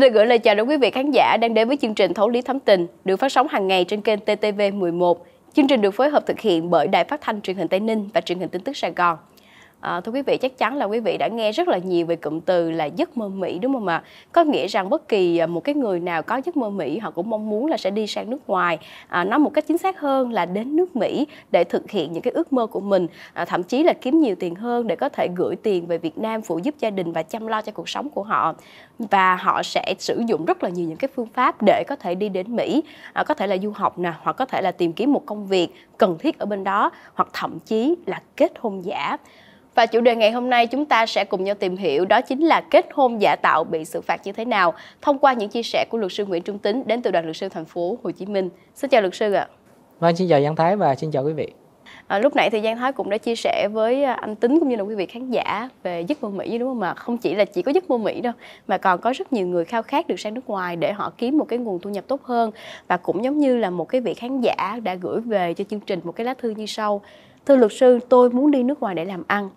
Xin được gửi lời chào đến quý vị khán giả đang đến với chương trình Thấu lý thám tình được phát sóng hàng ngày trên kênh TTV 11. Chương trình được phối hợp thực hiện bởi Đài Phát thanh Truyền hình Tây Ninh và Truyền hình Tin tức Sài Gòn. À, thưa quý vị, chắc chắn là quý vị đã nghe rất là nhiều về cụm từ là giấc mơ Mỹ đúng không ạ? Có nghĩa rằng bất kỳ à, một cái người nào có giấc mơ Mỹ họ cũng mong muốn là sẽ đi sang nước ngoài, à, nói một cách chính xác hơn là đến nước Mỹ để thực hiện những cái ước mơ của mình, à, thậm chí là kiếm nhiều tiền hơn để có thể gửi tiền về Việt Nam phụ giúp gia đình và chăm lo cho cuộc sống của họ. Và họ sẽ sử dụng rất là nhiều những cái phương pháp để có thể đi đến Mỹ, à, có thể là du học nè, hoặc có thể là tìm kiếm một công việc cần thiết ở bên đó, hoặc thậm chí là kết hôn giả. Và chủ đề ngày hôm nay chúng ta sẽ cùng nhau tìm hiểu đó chính là kết hôn giả tạo bị xử phạt như thế nào thông qua những chia sẻ của luật sư Nguyễn Trung Tính đến từ đoàn luật sư thành phố Hồ Chí Minh. Xin chào luật sư ạ. Vâng, xin chào Giang Thái và xin chào quý vị. À, lúc nãy thì Giang Thái cũng đã chia sẻ với à, anh Tính cũng như là quý vị khán giả về giấc mơ Mỹ đúng không ạ? Không chỉ là chỉ có giấc mơ Mỹ đâu mà còn có rất nhiều người khao khát được sang nước ngoài để họ kiếm một cái nguồn thu nhập tốt hơn và cũng giống như là một cái vị khán giả đã gửi về cho chương trình một cái lá thư như sau thưa luật sư tôi muốn đi nước ngoài để làm ăn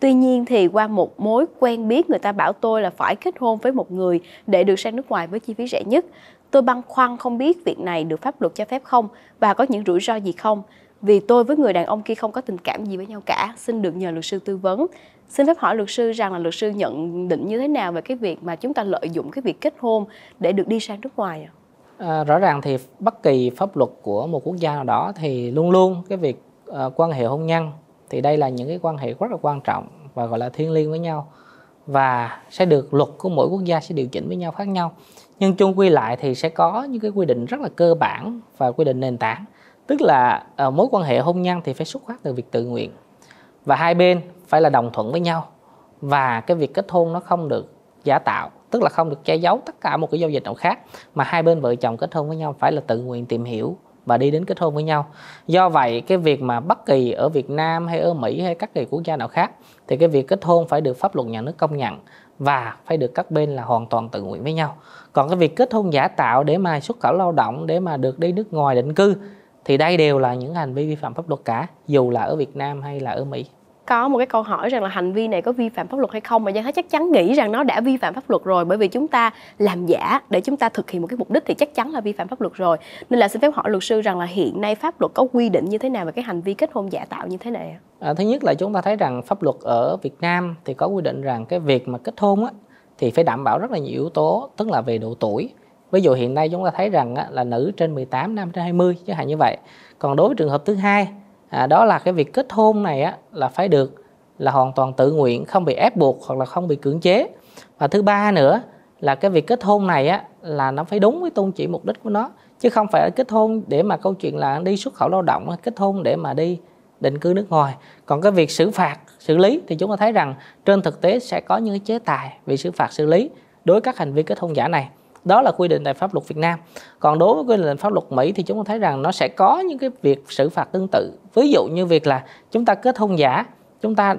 tuy nhiên thì qua một mối quen biết người ta bảo tôi là phải kết hôn với một người để được sang nước ngoài với chi phí rẻ nhất tôi băn khoăn không biết việc này được pháp luật cho phép không và có những rủi ro gì không vì tôi với người đàn ông kia không có tình cảm gì với nhau cả xin được nhờ luật sư tư vấn xin phép hỏi luật sư rằng là luật sư nhận định như thế nào về cái việc mà chúng ta lợi dụng cái việc kết hôn để được đi sang nước ngoài à, rõ ràng thì bất kỳ pháp luật của một quốc gia nào đó thì luôn luôn cái việc Ờ, quan hệ hôn nhân thì đây là những cái quan hệ rất là quan trọng và gọi là thiêng liêng với nhau và sẽ được luật của mỗi quốc gia sẽ điều chỉnh với nhau khác nhau nhưng chung quy lại thì sẽ có những cái quy định rất là cơ bản và quy định nền tảng tức là uh, mối quan hệ hôn nhân thì phải xuất phát từ việc tự nguyện và hai bên phải là đồng thuận với nhau và cái việc kết hôn nó không được giả tạo tức là không được che giấu tất cả một cái giao dịch nào khác mà hai bên vợ chồng kết hôn với nhau phải là tự nguyện tìm hiểu và đi đến kết hôn với nhau do vậy cái việc mà bất kỳ ở Việt Nam hay ở Mỹ hay các kỳ quốc gia nào khác thì cái việc kết hôn phải được pháp luật nhà nước công nhận và phải được các bên là hoàn toàn tự nguyện với nhau còn cái việc kết hôn giả tạo để mà xuất khẩu lao động để mà được đi nước ngoài định cư thì đây đều là những hành vi vi phạm pháp luật cả dù là ở Việt Nam hay là ở Mỹ có một cái câu hỏi rằng là hành vi này có vi phạm pháp luật hay không mà Giang Thái chắc chắn nghĩ rằng nó đã vi phạm pháp luật rồi bởi vì chúng ta làm giả để chúng ta thực hiện một cái mục đích thì chắc chắn là vi phạm pháp luật rồi nên là xin phép hỏi luật sư rằng là hiện nay pháp luật có quy định như thế nào về cái hành vi kết hôn giả tạo như thế này à, thứ nhất là chúng ta thấy rằng pháp luật ở Việt Nam thì có quy định rằng cái việc mà kết hôn á, thì phải đảm bảo rất là nhiều yếu tố tức là về độ tuổi ví dụ hiện nay chúng ta thấy rằng á, là nữ trên 18 nam trên 20 chẳng hạn như vậy còn đối với trường hợp thứ hai à, đó là cái việc kết hôn này á, là phải được là hoàn toàn tự nguyện không bị ép buộc hoặc là không bị cưỡng chế và thứ ba nữa là cái việc kết hôn này á, là nó phải đúng với tôn chỉ mục đích của nó chứ không phải kết hôn để mà câu chuyện là đi xuất khẩu lao động kết hôn để mà đi định cư nước ngoài còn cái việc xử phạt xử lý thì chúng ta thấy rằng trên thực tế sẽ có những chế tài về xử phạt xử lý đối với các hành vi kết hôn giả này đó là quy định tại pháp luật Việt Nam còn đối với quy định pháp luật Mỹ thì chúng ta thấy rằng nó sẽ có những cái việc xử phạt tương tự ví dụ như việc là chúng ta kết hôn giả chúng ta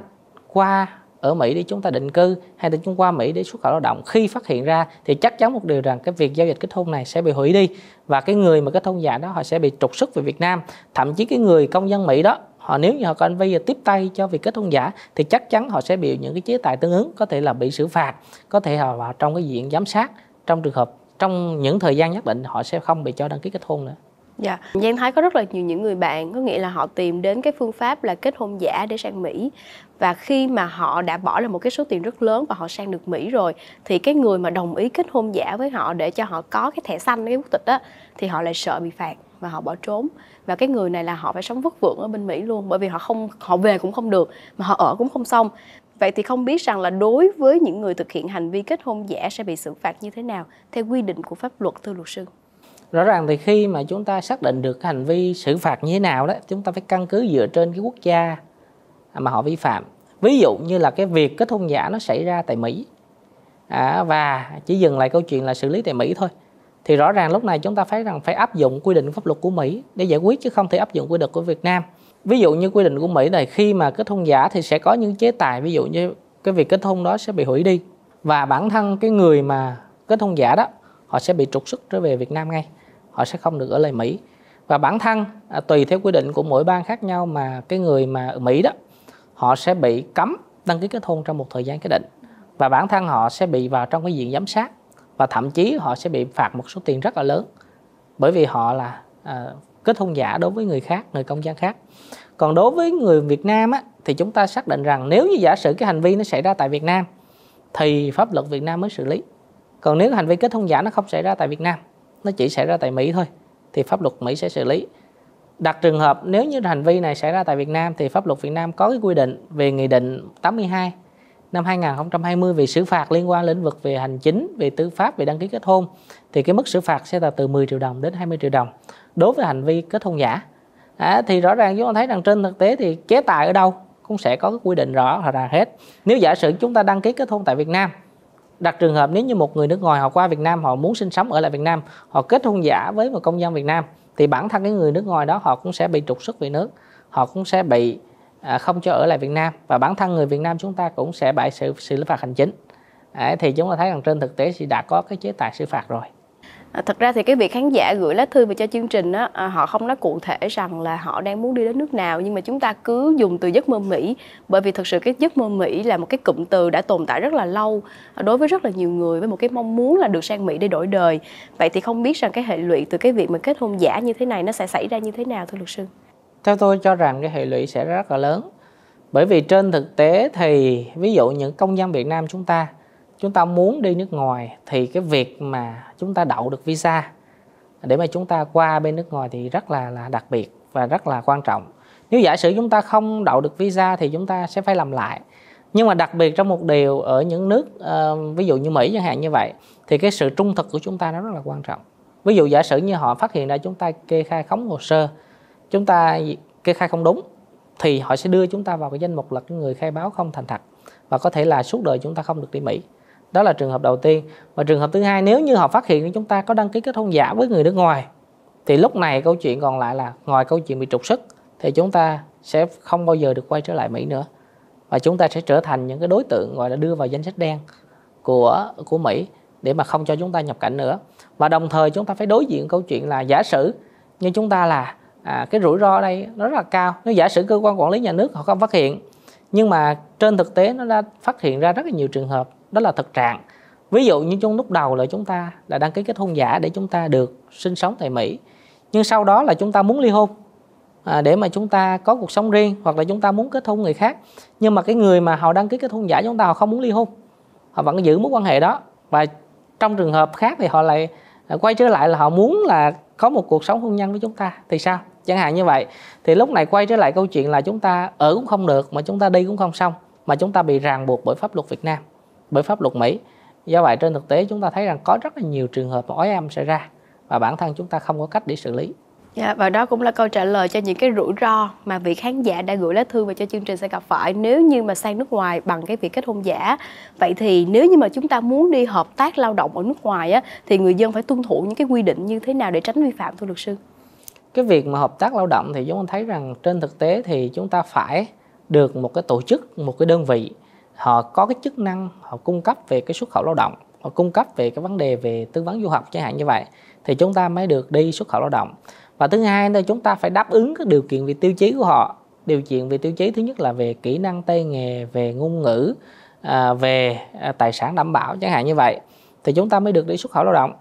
qua ở Mỹ để chúng ta định cư hay là chúng qua Mỹ để xuất khẩu lao động khi phát hiện ra thì chắc chắn một điều rằng cái việc giao dịch kết hôn này sẽ bị hủy đi và cái người mà kết hôn giả đó họ sẽ bị trục xuất về Việt Nam thậm chí cái người công dân Mỹ đó họ nếu như họ có hành vi tiếp tay cho việc kết hôn giả thì chắc chắn họ sẽ bị những cái chế tài tương ứng có thể là bị xử phạt có thể họ vào trong cái diện giám sát trong trường hợp trong những thời gian nhất định họ sẽ không bị cho đăng ký kết hôn nữa Dạ, yeah. em thấy có rất là nhiều những người bạn có nghĩa là họ tìm đến cái phương pháp là kết hôn giả để sang Mỹ và khi mà họ đã bỏ là một cái số tiền rất lớn và họ sang được Mỹ rồi thì cái người mà đồng ý kết hôn giả với họ để cho họ có cái thẻ xanh cái quốc tịch á thì họ lại sợ bị phạt và họ bỏ trốn và cái người này là họ phải sống vất vưởng ở bên Mỹ luôn bởi vì họ không họ về cũng không được mà họ ở cũng không xong Vậy thì không biết rằng là đối với những người thực hiện hành vi kết hôn giả sẽ bị xử phạt như thế nào theo quy định của pháp luật thưa luật sư? Rõ ràng thì khi mà chúng ta xác định được hành vi xử phạt như thế nào đó, chúng ta phải căn cứ dựa trên cái quốc gia mà họ vi phạm. Ví dụ như là cái việc kết hôn giả nó xảy ra tại Mỹ à, và chỉ dừng lại câu chuyện là xử lý tại Mỹ thôi thì rõ ràng lúc này chúng ta thấy rằng phải áp dụng quy định pháp luật của Mỹ để giải quyết chứ không thể áp dụng quy định của Việt Nam ví dụ như quy định của Mỹ này khi mà kết hôn giả thì sẽ có những chế tài ví dụ như cái việc kết hôn đó sẽ bị hủy đi và bản thân cái người mà kết hôn giả đó họ sẽ bị trục xuất trở về Việt Nam ngay họ sẽ không được ở lại Mỹ và bản thân à, tùy theo quy định của mỗi bang khác nhau mà cái người mà ở Mỹ đó họ sẽ bị cấm đăng ký kết hôn trong một thời gian nhất định và bản thân họ sẽ bị vào trong cái diện giám sát và thậm chí họ sẽ bị phạt một số tiền rất là lớn bởi vì họ là à, kết hôn giả đối với người khác người công dân khác còn đối với người Việt Nam á, thì chúng ta xác định rằng nếu như giả sử cái hành vi nó xảy ra tại Việt Nam thì pháp luật Việt Nam mới xử lý còn nếu hành vi kết hôn giả nó không xảy ra tại Việt Nam nó chỉ xảy ra tại Mỹ thôi thì pháp luật Mỹ sẽ xử lý đặt trường hợp nếu như hành vi này xảy ra tại Việt Nam thì pháp luật Việt Nam có cái quy định về nghị định 82 năm 2020 về xử phạt liên quan lĩnh vực về hành chính, về tư pháp, về đăng ký kết hôn thì cái mức xử phạt sẽ là từ 10 triệu đồng đến 20 triệu đồng đối với hành vi kết hôn giả à, thì rõ ràng chúng ta thấy rằng trên thực tế thì chế tài ở đâu cũng sẽ có cái quy định rõ ràng hết nếu giả sử chúng ta đăng ký kết hôn tại Việt Nam đặt trường hợp nếu như một người nước ngoài họ qua Việt Nam họ muốn sinh sống ở lại Việt Nam họ kết hôn giả với một công dân Việt Nam thì bản thân cái người nước ngoài đó họ cũng sẽ bị trục xuất về nước họ cũng sẽ bị à, không cho ở lại Việt Nam và bản thân người Việt Nam chúng ta cũng sẽ bị xử xử phạt hành chính à, thì chúng ta thấy rằng trên thực tế thì đã có cái chế tài xử phạt rồi À, thật ra thì cái việc khán giả gửi lá thư về cho chương trình á, à, họ không nói cụ thể rằng là họ đang muốn đi đến nước nào nhưng mà chúng ta cứ dùng từ giấc mơ Mỹ bởi vì thật sự cái giấc mơ Mỹ là một cái cụm từ đã tồn tại rất là lâu đối với rất là nhiều người với một cái mong muốn là được sang Mỹ để đổi đời vậy thì không biết rằng cái hệ lụy từ cái việc mà kết hôn giả như thế này nó sẽ xảy ra như thế nào thưa luật sư theo tôi cho rằng cái hệ lụy sẽ rất là lớn bởi vì trên thực tế thì ví dụ những công dân Việt Nam chúng ta chúng ta muốn đi nước ngoài thì cái việc mà chúng ta đậu được visa để mà chúng ta qua bên nước ngoài thì rất là là đặc biệt và rất là quan trọng. Nếu giả sử chúng ta không đậu được visa thì chúng ta sẽ phải làm lại. Nhưng mà đặc biệt trong một điều ở những nước uh, ví dụ như Mỹ chẳng hạn như vậy thì cái sự trung thực của chúng ta nó rất là quan trọng. Ví dụ giả sử như họ phát hiện ra chúng ta kê khai khống hồ sơ, chúng ta kê khai không đúng thì họ sẽ đưa chúng ta vào cái danh mục là cái người khai báo không thành thật và có thể là suốt đời chúng ta không được đi Mỹ đó là trường hợp đầu tiên và trường hợp thứ hai nếu như họ phát hiện chúng ta có đăng ký kết hôn giả với người nước ngoài thì lúc này câu chuyện còn lại là ngoài câu chuyện bị trục xuất thì chúng ta sẽ không bao giờ được quay trở lại Mỹ nữa và chúng ta sẽ trở thành những cái đối tượng gọi là đưa vào danh sách đen của của Mỹ để mà không cho chúng ta nhập cảnh nữa và đồng thời chúng ta phải đối diện câu chuyện là giả sử như chúng ta là à, cái rủi ro đây nó rất là cao nếu giả sử cơ quan quản lý nhà nước họ không phát hiện nhưng mà trên thực tế nó đã phát hiện ra rất là nhiều trường hợp đó là thực trạng ví dụ như trong lúc đầu là chúng ta là đăng ký kết hôn giả để chúng ta được sinh sống tại Mỹ nhưng sau đó là chúng ta muốn ly hôn à, để mà chúng ta có cuộc sống riêng hoặc là chúng ta muốn kết hôn người khác nhưng mà cái người mà họ đăng ký kết hôn giả chúng ta họ không muốn ly hôn họ vẫn giữ mối quan hệ đó và trong trường hợp khác thì họ lại quay trở lại là họ muốn là có một cuộc sống hôn nhân với chúng ta thì sao chẳng hạn như vậy thì lúc này quay trở lại câu chuyện là chúng ta ở cũng không được mà chúng ta đi cũng không xong mà chúng ta bị ràng buộc bởi pháp luật Việt Nam bởi pháp luật Mỹ. Do vậy trên thực tế chúng ta thấy rằng có rất là nhiều trường hợp mà ói âm xảy ra và bản thân chúng ta không có cách để xử lý. Dạ, và đó cũng là câu trả lời cho những cái rủi ro mà vị khán giả đã gửi lá thư về cho chương trình sẽ gặp phải nếu như mà sang nước ngoài bằng cái việc kết hôn giả. Vậy thì nếu như mà chúng ta muốn đi hợp tác lao động ở nước ngoài á, thì người dân phải tuân thủ những cái quy định như thế nào để tránh vi phạm thưa luật sư? Cái việc mà hợp tác lao động thì chúng ta thấy rằng trên thực tế thì chúng ta phải được một cái tổ chức, một cái đơn vị họ có cái chức năng họ cung cấp về cái xuất khẩu lao động họ cung cấp về cái vấn đề về tư vấn du học chẳng hạn như vậy thì chúng ta mới được đi xuất khẩu lao động và thứ hai là chúng ta phải đáp ứng các điều kiện về tiêu chí của họ điều kiện về tiêu chí thứ nhất là về kỹ năng tay nghề về ngôn ngữ à, về à, tài sản đảm bảo chẳng hạn như vậy thì chúng ta mới được đi xuất khẩu lao động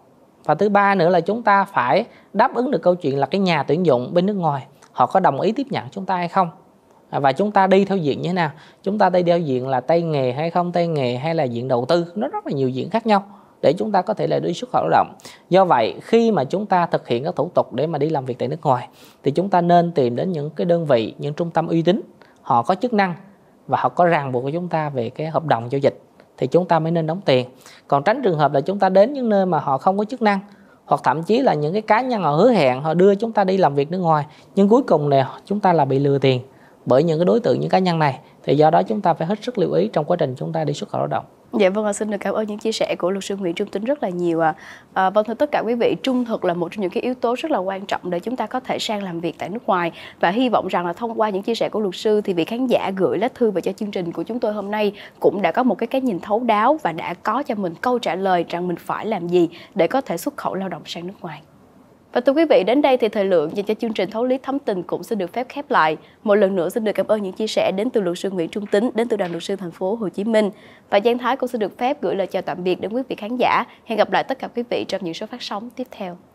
và thứ ba nữa là chúng ta phải đáp ứng được câu chuyện là cái nhà tuyển dụng bên nước ngoài họ có đồng ý tiếp nhận chúng ta hay không À, và chúng ta đi theo diện như thế nào chúng ta đi theo diện là tay nghề hay không tay nghề hay là diện đầu tư nó rất là nhiều diện khác nhau để chúng ta có thể là đi xuất khẩu lao động. Do vậy khi mà chúng ta thực hiện các thủ tục để mà đi làm việc tại nước ngoài thì chúng ta nên tìm đến những cái đơn vị, những trung tâm uy tín, họ có chức năng và họ có ràng buộc của chúng ta về cái hợp đồng giao dịch thì chúng ta mới nên đóng tiền. Còn tránh trường hợp là chúng ta đến những nơi mà họ không có chức năng hoặc thậm chí là những cái cá nhân họ hứa hẹn họ đưa chúng ta đi làm việc nước ngoài nhưng cuối cùng này chúng ta là bị lừa tiền bởi những cái đối tượng những cá nhân này thì do đó chúng ta phải hết sức lưu ý trong quá trình chúng ta đi xuất khẩu lao động Dạ vâng xin được cảm ơn những chia sẻ của luật sư Nguyễn Trung Tính rất là nhiều ạ. À. À, vâng thưa tất cả quý vị, trung thực là một trong những cái yếu tố rất là quan trọng để chúng ta có thể sang làm việc tại nước ngoài và hy vọng rằng là thông qua những chia sẻ của luật sư thì vị khán giả gửi lá thư về cho chương trình của chúng tôi hôm nay cũng đã có một cái cái nhìn thấu đáo và đã có cho mình câu trả lời rằng mình phải làm gì để có thể xuất khẩu lao động sang nước ngoài. Và thưa quý vị, đến đây thì thời lượng dành cho chương trình Thấu lý thấm tình cũng xin được phép khép lại. Một lần nữa xin được cảm ơn những chia sẻ đến từ luật sư Nguyễn Trung Tính, đến từ đoàn luật sư thành phố Hồ Chí Minh. Và Giang Thái cũng xin được phép gửi lời chào tạm biệt đến quý vị khán giả. Hẹn gặp lại tất cả quý vị trong những số phát sóng tiếp theo.